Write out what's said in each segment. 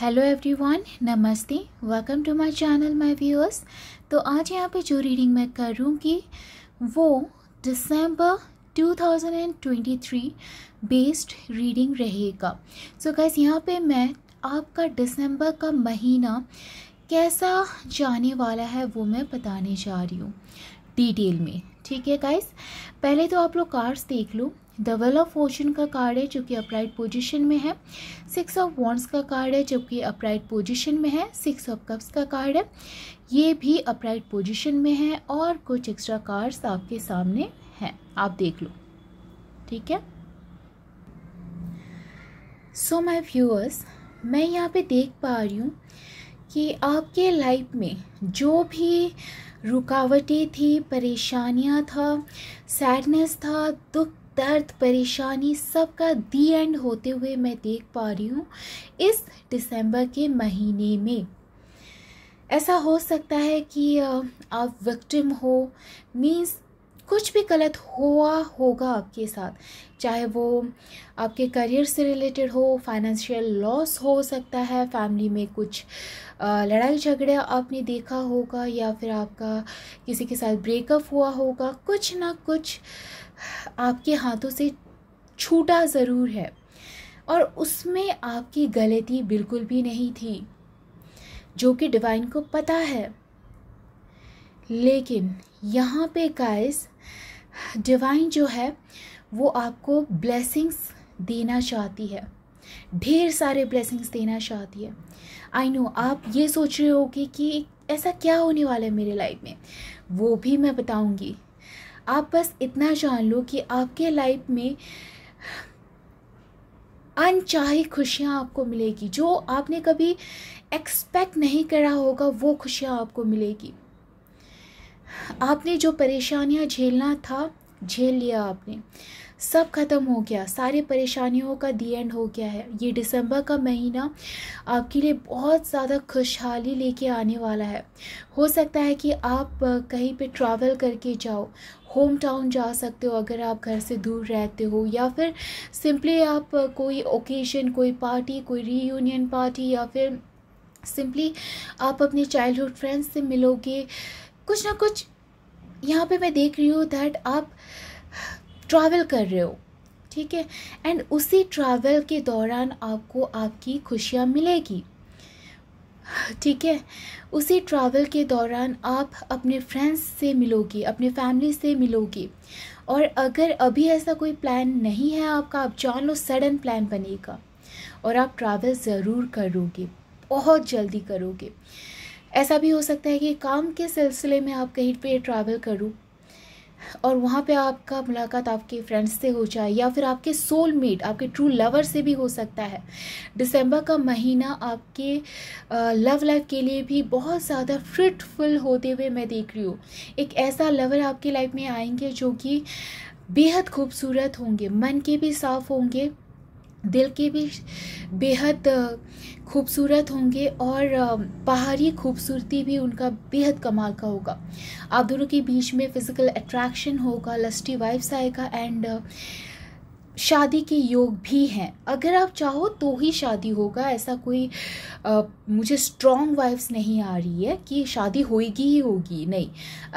hello everyone नमस्ते welcome to my channel my viewers तो आज यहाँ पे जो रीडिंग मैं करूँगी वो दिसंबर 2023 बेस्ड रीडिंग रहेगा सो so गैस यहाँ पे मैं आपका दिसंबर का महीना कैसा जाने वाला है वो मैं बताने जा रही हूँ डिटेल में ठीक है गाइस पहले तो आप लोग कार्ड्स देख लो डबल ऑफ फॉर्चून का कार्ड है जो कि अपराइट पोजिशन में है सिक्स ऑफ वॉन्ट्स का कार्ड है जो कि अपराइट पोजिशन में है सिक्स ऑफ कप्स का कार्ड है ये भी अपराइट पोजिशन में है और कुछ एक्स्ट्रा कार्ड्स आपके सामने हैं आप देख लो ठीक है सो माई व्यूअर्स मैं यहाँ पे देख पा रही हूँ कि आपके लाइफ में जो भी रुकावटें थी परेशानियाँ था सैडनेस था दुख दर्द परेशानी सब का दी एंड होते हुए मैं देख पा रही हूँ इस दिसंबर के महीने में ऐसा हो सकता है कि आप विक्टिम हो मीन्स कुछ भी गलत हुआ होगा आपके साथ चाहे वो आपके करियर से रिलेटेड हो फाइनेंशियल लॉस हो सकता है फैमिली में कुछ लड़ाई झगड़े आपने देखा होगा या फिर आपका किसी के साथ ब्रेकअप हुआ होगा कुछ ना कुछ आपके हाथों से छूटा ज़रूर है और उसमें आपकी गलती बिल्कुल भी नहीं थी जो कि डिवाइन को पता है लेकिन यहाँ पे गाइस डिवाइन जो है वो आपको ब्लेसिंग्स देना चाहती है ढेर सारे ब्लेसिंग्स देना चाहती है आई नो आप ये सोच रहे होगे कि ऐसा क्या होने वाला है मेरे लाइफ में वो भी मैं बताऊंगी आप बस इतना जान लो कि आपके लाइफ में अनचाही खुशियाँ आपको मिलेगी जो आपने कभी एक्सपेक्ट नहीं करा होगा वो खुशियाँ आपको मिलेगी आपने जो परेशानियाँ झेलना था झेल लिया आपने सब खत्म हो गया सारे परेशानियों का दी एंड हो गया है ये दिसंबर का महीना आपके लिए बहुत ज़्यादा खुशहाली लेके आने वाला है हो सकता है कि आप कहीं पे ट्रैवल करके जाओ होम टाउन जा सकते हो अगर आप घर से दूर रहते हो या फिर सिंपली आप कोई ओकेजन कोई पार्टी कोई रीयूनियन पार्टी या फिर सिंपली आप अपने चाइल्डहुड फ्रेंड्स से मिलोगे कुछ ना कुछ यहाँ पे मैं देख रही हूँ दैट आप ट्रैवल कर रहे हो ठीक है एंड उसी ट्रैवल के दौरान आपको आपकी खुशियाँ मिलेगी ठीक है उसी ट्रैवल के दौरान आप अपने फ्रेंड्स से मिलोगी अपने फैमिली से मिलोगी और अगर अभी ऐसा कोई प्लान नहीं है आपका आप जान लो सडन प्लान बनेगा और आप ट्रैवल ज़रूर करोगे बहुत जल्दी करोगे ऐसा भी हो सकता है कि काम के सिलसिले में आप कहीं पे ट्रैवल करूँ और वहाँ पे आपका मुलाकात आपके फ्रेंड्स से हो जाए या फिर आपके सोलमेट आपके ट्रू लवर से भी हो सकता है दिसंबर का महीना आपके लव लाइफ के लिए भी बहुत ज़्यादा फ्रूटफुल होते हुए मैं देख रही हूँ एक ऐसा लवर आपकी लाइफ में आएंगे जो कि बेहद खूबसूरत होंगे मन के भी साफ होंगे दिल के भी बेहद खूबसूरत होंगे और पहाड़ी खूबसूरती भी उनका बेहद कमाल का होगा आप दोनों के बीच में फ़िज़िकल अट्रैक्शन होगा लस्टी वाइफ्स आएगा एंड शादी के योग भी हैं अगर आप चाहो तो ही शादी होगा ऐसा कोई आ, मुझे स्ट्रॉन्ग वाइफ्स नहीं आ रही है कि शादी होएगी ही होगी नहीं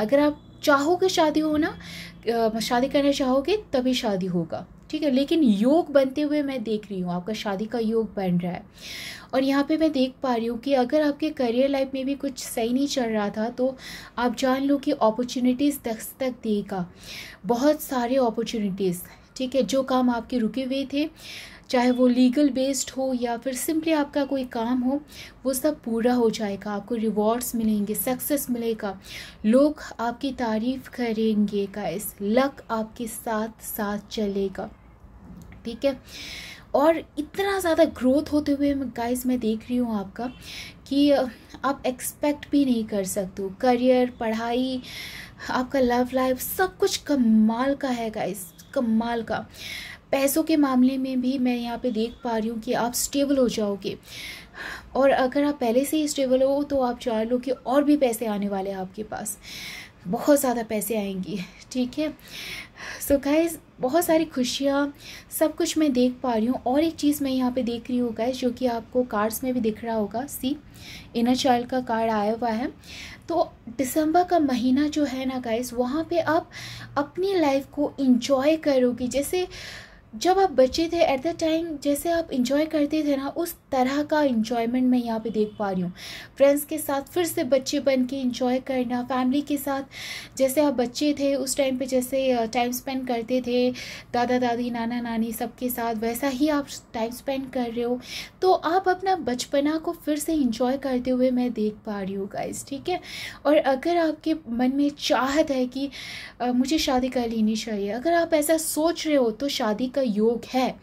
अगर आप चाहोगे शादी होना शादी करना चाहोगे तभी शादी होगा ठीक है लेकिन योग बनते हुए मैं देख रही हूँ आपका शादी का योग बन रहा है और यहाँ पे मैं देख पा रही हूँ कि अगर आपके करियर लाइफ में भी कुछ सही नहीं चल रहा था तो आप जान लो कि अपॉर्चुनिटीज़ दस्तक देगा बहुत सारे अपॉर्चुनिटीज़ ठीक है जो काम आपके रुके हुए थे चाहे वो लीगल बेस्ड हो या फिर सिंपली आपका कोई काम हो वो सब पूरा हो जाएगा आपको रिवॉर्ड्स मिलेंगे सक्सेस मिलेगा लोग आपकी तारीफ़ करेंगे इस लक आपके साथ साथ चलेगा ठीक है और इतना ज़्यादा ग्रोथ होते हुए गाइस मैं देख रही हूँ आपका कि आप एक्सपेक्ट भी नहीं कर सकते हो करियर पढ़ाई आपका लव लाइफ सब कुछ कमाल का है गाइस कमाल का पैसों के मामले में भी मैं यहाँ पे देख पा रही हूँ कि आप स्टेबल हो जाओगे और अगर आप पहले से ही स्टेबल हो तो आप चाह लो कि और भी पैसे आने वाले हैं आपके पास बहुत ज़्यादा पैसे आएंगी ठीक है सो गाइज बहुत सारी खुशियाँ सब कुछ मैं देख पा रही हूँ और एक चीज़ मैं यहाँ पे देख रही हूँ गाइज जो कि आपको कार्ड्स में भी दिख रहा होगा सी इनर चाइल्ड का कार्ड आया हुआ है तो दिसंबर का महीना जो है ना गाइज वहाँ पे आप अपनी लाइफ को इंजॉय करोगे जैसे जब आप बच्चे थे एट द टाइम जैसे आप इंजॉय करते थे ना उस तरह का इंजॉयमेंट मैं यहाँ पे देख पा रही हूँ फ्रेंड्स के साथ फिर से बच्चे बन के इंजॉय करना फैमिली के साथ जैसे आप बच्चे थे उस टाइम पे जैसे टाइम स्पेंड करते थे दादा दादी नाना नानी सबके साथ वैसा ही आप टाइम स्पेंड कर रहे हो तो आप अपना बचपना को फिर से इंजॉय करते हुए मैं देख पा रही हूँ गाइज ठीक है और अगर आपके मन में चाहत है कि आ, मुझे शादी कर लेनी चाहिए अगर आप ऐसा सोच रहे हो तो शादी कर योग है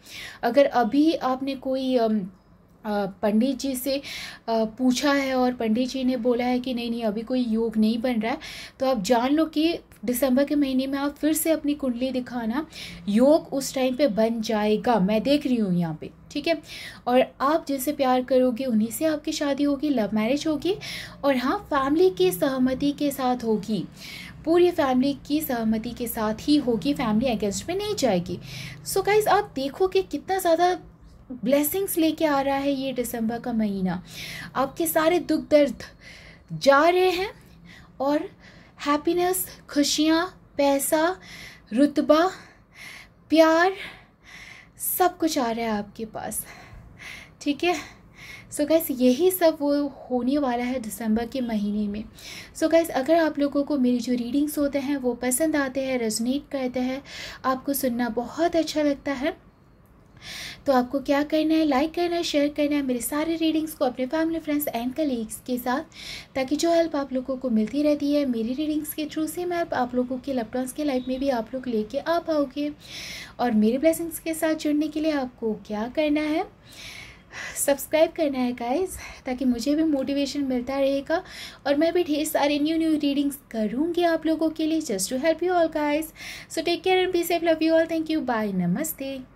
अगर अभी आपने कोई पंडित जी से पूछा है और पंडित जी ने बोला है कि नहीं नहीं अभी कोई योग नहीं बन रहा है तो आप जान लो कि दिसंबर के महीने में आप फिर से अपनी कुंडली दिखाना योग उस टाइम पे बन जाएगा मैं देख रही हूँ यहाँ पे ठीक है और आप जिनसे प्यार करोगे उन्हीं से आपकी शादी होगी लव मैरिज होगी और हाँ फैमिली की सहमति के साथ होगी पूरी फैमिली की सहमति के साथ ही होगी फैमिली अगेंस्ट में नहीं जाएगी सो so गाइज आप देखो कि कितना ज़्यादा ब्लेसिंग्स लेके आ रहा है ये दिसंबर का महीना आपके सारे दुख दर्द जा रहे हैं और हैप्पीनेस खुशियाँ पैसा रुतबा प्यार सब कुछ आ रहा है आपके पास ठीक है सो so गैस यही सब वो होने वाला है दिसंबर के महीने में सो so गैस अगर आप लोगों को मेरी जो रीडिंग्स होते हैं वो पसंद आते हैं रेजोनेट करते हैं आपको सुनना बहुत अच्छा लगता है तो आपको क्या करना है लाइक करना है शेयर करना है मेरे सारे रीडिंग्स को अपने फैमिली फ्रेंड्स एंड कलीग्स के साथ ताकि जो हेल्प आप लोगों को मिलती रहती है मेरी रीडिंग्स के थ्रू से मैं आप लोगों के लपटॉन्स के लाइफ में भी आप लोग लेके आ पाओगे और मेरे ब्लेसिंग्स के साथ जुड़ने के लिए आपको क्या करना है सब्सक्राइब करना है गाइस ताकि मुझे भी मोटिवेशन मिलता रहेगा और मैं भी ढेर सारे न्यू न्यू रीडिंग्स करूँगी आप लोगों के लिए just to help you all guys so take care and be safe love you all thank you bye नमस्ते